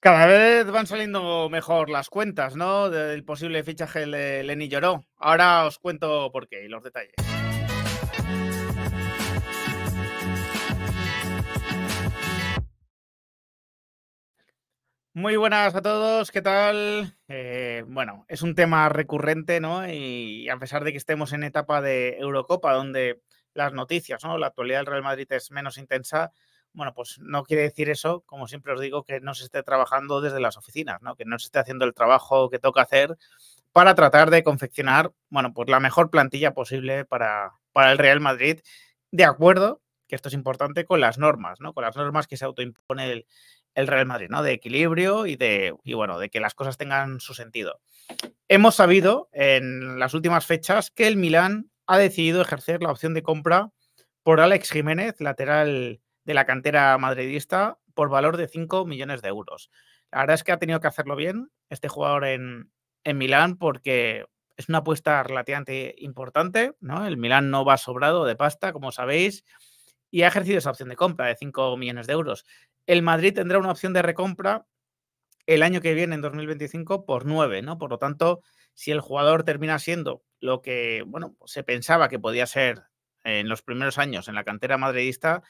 Cada vez van saliendo mejor las cuentas, ¿no? Del posible fichaje de Lenny Lloró. Ahora os cuento por qué y los detalles. Muy buenas a todos, ¿qué tal? Eh, bueno, es un tema recurrente, ¿no? Y a pesar de que estemos en etapa de Eurocopa, donde las noticias, ¿no? La actualidad del Real Madrid es menos intensa, bueno, pues no quiere decir eso, como siempre os digo, que no se esté trabajando desde las oficinas, ¿no? que no se esté haciendo el trabajo que toca hacer para tratar de confeccionar, bueno, pues la mejor plantilla posible para, para el Real Madrid, de acuerdo, que esto es importante, con las normas, ¿no? Con las normas que se autoimpone el, el Real Madrid, ¿no? De equilibrio y de, bueno, de que las cosas tengan su sentido. Hemos sabido en las últimas fechas que el Milán ha decidido ejercer la opción de compra por Alex Jiménez, lateral de la cantera madridista por valor de 5 millones de euros. La verdad es que ha tenido que hacerlo bien este jugador en, Milán porque es una apuesta relativamente importante, ¿no? El Milán no va sobrado de pasta, como sabéis, y ha ejercido esa opción de compra de 5 millones de euros. El Madrid tendrá una opción de recompra el año que viene, en 2025, por 9, ¿no? Por lo tanto, si el jugador termina siendo lo que, bueno, se pensaba que podía ser en los primeros años en la cantera madridista,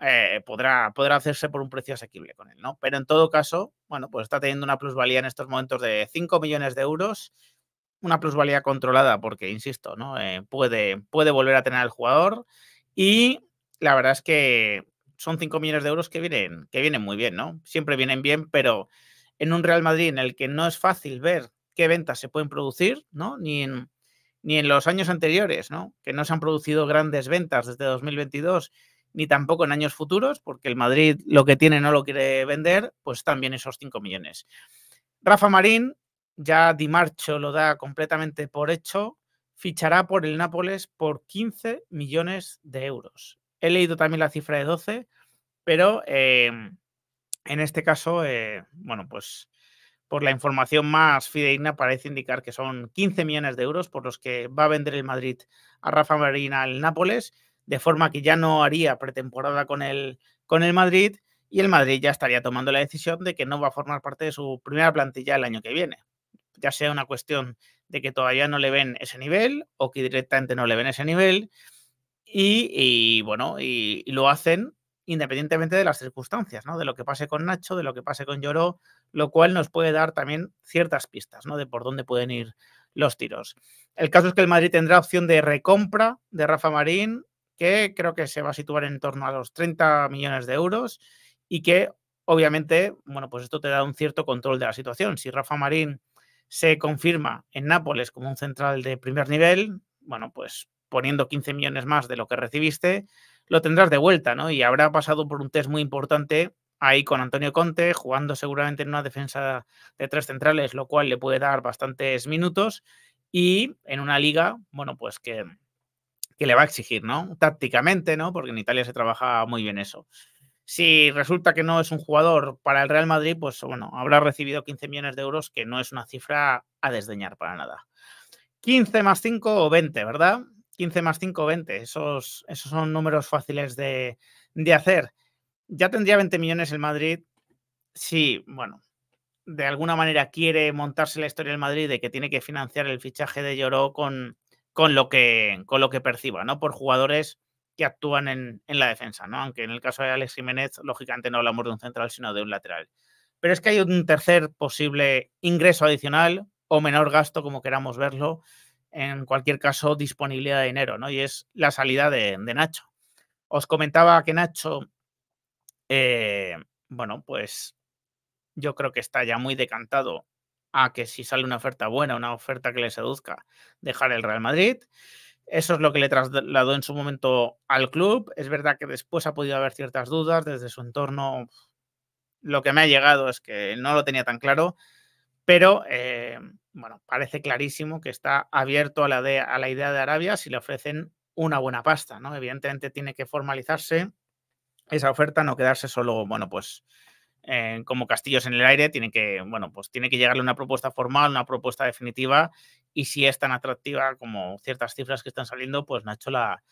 eh, podrá, hacerse por un precio asequible con él, ¿no? Pero en todo caso, bueno, pues está teniendo una plusvalía en estos momentos de 5 millones de euros, una plusvalía controlada porque, insisto, ¿no? Eh, puede, puede volver a tener al jugador y la verdad es que son 5 millones de euros que vienen, que vienen muy bien, ¿no? Siempre vienen bien, pero en un Real Madrid en el que no es fácil ver qué ventas se pueden producir, ¿no? Ni en, ni en los años anteriores, ¿no? Que no se han producido grandes ventas desde 2022 ni tampoco en años futuros, porque el Madrid lo que tiene no lo quiere vender, pues también esos 5 millones. Rafa Marín, ya Di Marcho lo da completamente por hecho, fichará por el Nápoles por 15 millones de euros. He leído también la cifra de 12, pero em, en este caso, eh, bueno, pues por la información más fidedigna parece indicar que son 15 millones de euros por los que va a vender el Madrid a Rafa Marín al Nápoles de forma que ya no haría pretemporada con el, con el Madrid y el Madrid ya estaría tomando la decisión de que no va a formar parte de su primera plantilla el año que viene. Ya sea una cuestión de que todavía no le ven ese nivel o que directamente no le ven ese nivel y, bueno, y, lo hacen independientemente de las circunstancias, ¿no? De lo que pase con Nacho, de lo que pase con Lloró, lo cual nos puede dar también ciertas pistas, ¿no? De por dónde pueden ir los tiros. El caso es que el Madrid tendrá opción de recompra de Rafa Marín que creo que se va a situar en torno a los 30 millones de euros y que obviamente, bueno, pues esto te da un cierto control de la situación. Si Rafa Marín se confirma en Nápoles como un central de primer nivel, bueno, pues poniendo 15 millones más de lo que recibiste, lo tendrás de vuelta, ¿no? Y habrá pasado por un test muy importante ahí con Antonio Conte, jugando seguramente en una defensa de tres centrales, lo cual le puede dar bastantes minutos y en una liga, bueno, pues que que le va a exigir, ¿no? Tácticamente, ¿no? Porque en Italia se trabaja muy bien eso. Si resulta que no es un jugador para el Real Madrid, pues bueno, habrá recibido 15 millones de euros, que no es una cifra a desdeñar para nada. 15 más 5 o 20, ¿verdad? 15 más 5 o 20, esos, esos son números fáciles de, de hacer. Ya tendría 20 millones el Madrid si, bueno, de alguna manera quiere montarse la historia del Madrid de que tiene que financiar el fichaje de Lloró con, con lo que, con lo que perciba, ¿no? Por jugadores que actúan en, la defensa, ¿no? Aunque en el caso de Alex Jiménez, lógicamente no hablamos de un central, sino de un lateral. Pero es que hay un tercer posible ingreso adicional o menor gasto, como queramos verlo, en cualquier caso, disponibilidad de dinero, ¿no? Y es la salida de, Nacho. Os comentaba que Nacho, eh, bueno, pues yo creo que está ya muy decantado a que si sale una oferta buena, una oferta que le seduzca, dejar el Real Madrid. Eso es lo que le trasladó en su momento al club. Es verdad que después ha podido haber ciertas dudas desde su entorno. Lo que me ha llegado es que no lo tenía tan claro, pero eh, bueno, parece clarísimo que está abierto a la, de, a la idea de Arabia si le ofrecen una buena pasta, ¿no? Evidentemente tiene que formalizarse esa oferta, no quedarse solo, bueno, pues como castillos en el aire, tiene que, bueno, pues tiene que llegarle una propuesta formal, una propuesta definitiva, y si es tan atractiva como ciertas cifras que están saliendo, pues Nacho la,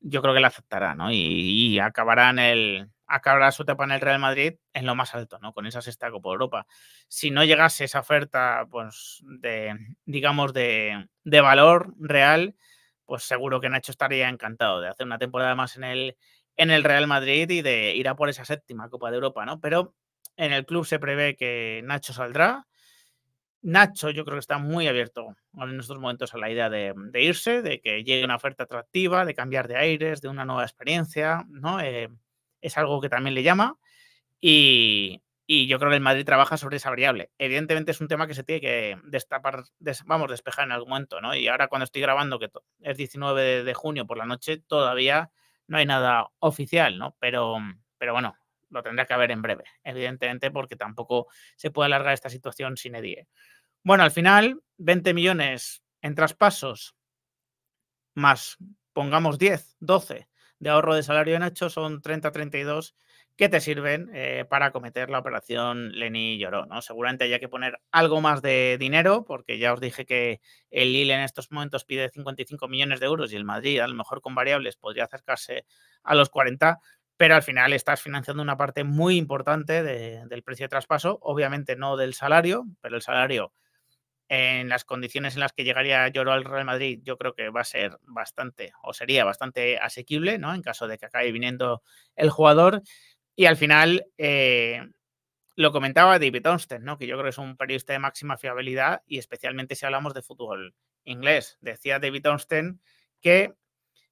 yo creo que la aceptará, ¿no? Y, acabará en el, acabará su etapa en el Real Madrid en lo más alto, ¿no? Con esa sexta Copa Europa. Si no llegase esa oferta, pues, de, digamos, de, de valor real, pues seguro que Nacho estaría encantado de hacer una temporada más en el, en el Real Madrid y de ir a por esa séptima Copa de Europa, ¿no? Pero en el club se prevé que Nacho saldrá. Nacho yo creo que está muy abierto en estos momentos a la idea de, irse, de que llegue una oferta atractiva, de cambiar de aires, de una nueva experiencia, ¿no? Eh, es algo que también le llama y, yo creo que el Madrid trabaja sobre esa variable. Evidentemente es un tema que se tiene que destapar, vamos, despejar en algún momento, ¿no? Y ahora cuando estoy grabando, que es 19 de, de junio por la noche, todavía no hay nada oficial, ¿no? Pero, pero bueno, lo tendrá que haber en breve, evidentemente, porque tampoco se puede alargar esta situación sin Edie. Bueno, al final, 20 millones en traspasos, más pongamos 10, 12 de ahorro de salario en hecho, son 30, 32 que te sirven eh, para acometer la operación Leni Lloró. ¿no? Seguramente haya que poner algo más de dinero, porque ya os dije que el Lille en estos momentos pide 55 millones de euros y el Madrid, a lo mejor con variables, podría acercarse a los 40 pero al final estás financiando una parte muy importante del precio de traspaso, obviamente no del salario, pero el salario en las condiciones en las que llegaría Lloro al Real Madrid, yo creo que va a ser bastante o sería bastante asequible, ¿no? En caso de que acabe viniendo el jugador. Y al final, eh, lo comentaba David Onsten, ¿no? Que yo creo que es un periodista de máxima fiabilidad y especialmente si hablamos de fútbol inglés. Decía David onsten que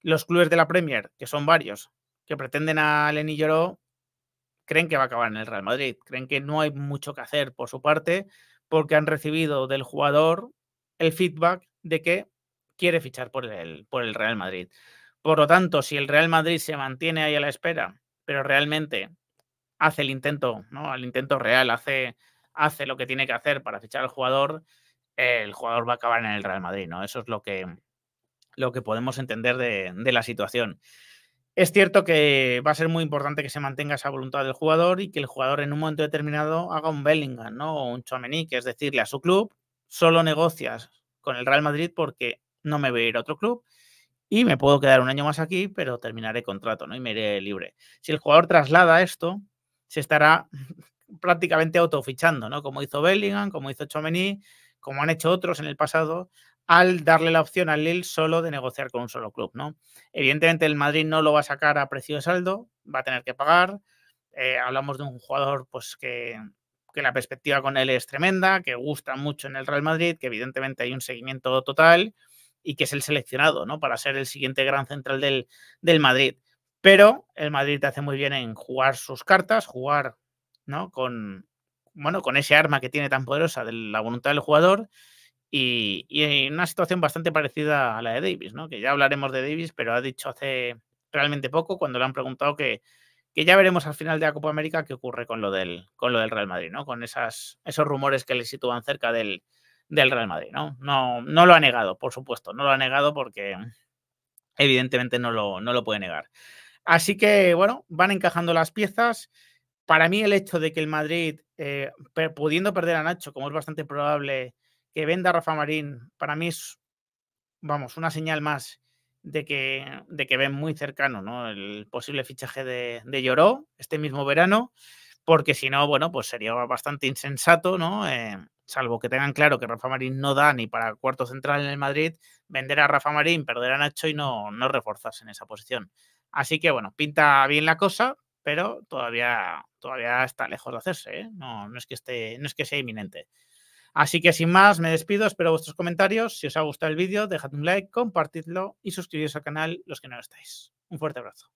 los clubes de la Premier, que son varios, que pretenden a Lenny Lloró creen que va a acabar en el Real Madrid. Creen que no hay mucho que hacer por su parte porque han recibido del jugador el feedback de que quiere fichar por el, por el Real Madrid. Por lo tanto, si el Real Madrid se mantiene ahí a la espera, pero realmente hace el intento, ¿no? El intento real, hace, hace lo que tiene que hacer para fichar al jugador, el jugador va a acabar en el Real Madrid, ¿no? Eso es lo que, lo que podemos entender de, de la situación. Es cierto que va a ser muy importante que se mantenga esa voluntad del jugador y que el jugador en un momento determinado haga un Bellingham ¿no? o un que es decirle a su club, solo negocias con el Real Madrid porque no me voy a ir a otro club y me puedo quedar un año más aquí, pero terminaré contrato ¿no? y me iré libre. Si el jugador traslada esto, se estará prácticamente autofichando, ¿no? como hizo Bellingham, como hizo chomení como han hecho otros en el pasado, al darle la opción al Lille solo de negociar con un solo club, ¿no? Evidentemente el Madrid no lo va a sacar a precio de saldo, va a tener que pagar. Eh, hablamos de un jugador pues que, la perspectiva con él es tremenda, que gusta mucho en el Real Madrid, que evidentemente hay un seguimiento total y que es el seleccionado, ¿no? Para ser el siguiente gran central del, Madrid. Pero el Madrid te hace muy bien en jugar sus cartas, jugar, ¿no? Con, bueno, con ese arma que tiene tan poderosa de la voluntad del jugador y, en una situación bastante parecida a la de Davis, ¿no? que ya hablaremos de Davis, pero ha dicho hace realmente poco cuando le han preguntado que, que ya veremos al final de la Copa América qué ocurre con lo del, con lo del Real Madrid, ¿no? con esas, esos rumores que le sitúan cerca del, del Real Madrid. ¿no? No, no lo ha negado, por supuesto, no lo ha negado porque evidentemente no lo, no lo puede negar. Así que, bueno, van encajando las piezas. Para mí el hecho de que el Madrid, eh, pudiendo perder a Nacho, como es bastante probable, que venda Rafa Marín, para mí es, vamos, una señal más de que, de que ven muy cercano ¿no? el posible fichaje de, de Lloró este mismo verano, porque si no, bueno, pues sería bastante insensato, ¿no? Eh, salvo que tengan claro que Rafa Marín no da ni para cuarto central en el Madrid, vender a Rafa Marín, perder a Nacho y no, no reforzarse en esa posición. Así que bueno, pinta bien la cosa, pero todavía, todavía está lejos de hacerse, ¿eh? no, no, es que esté, no es que sea inminente. Así que sin más, me despido, espero vuestros comentarios. Si os ha gustado el vídeo, dejad un like, compartidlo y suscribiros al canal los que no lo estáis. Un fuerte abrazo.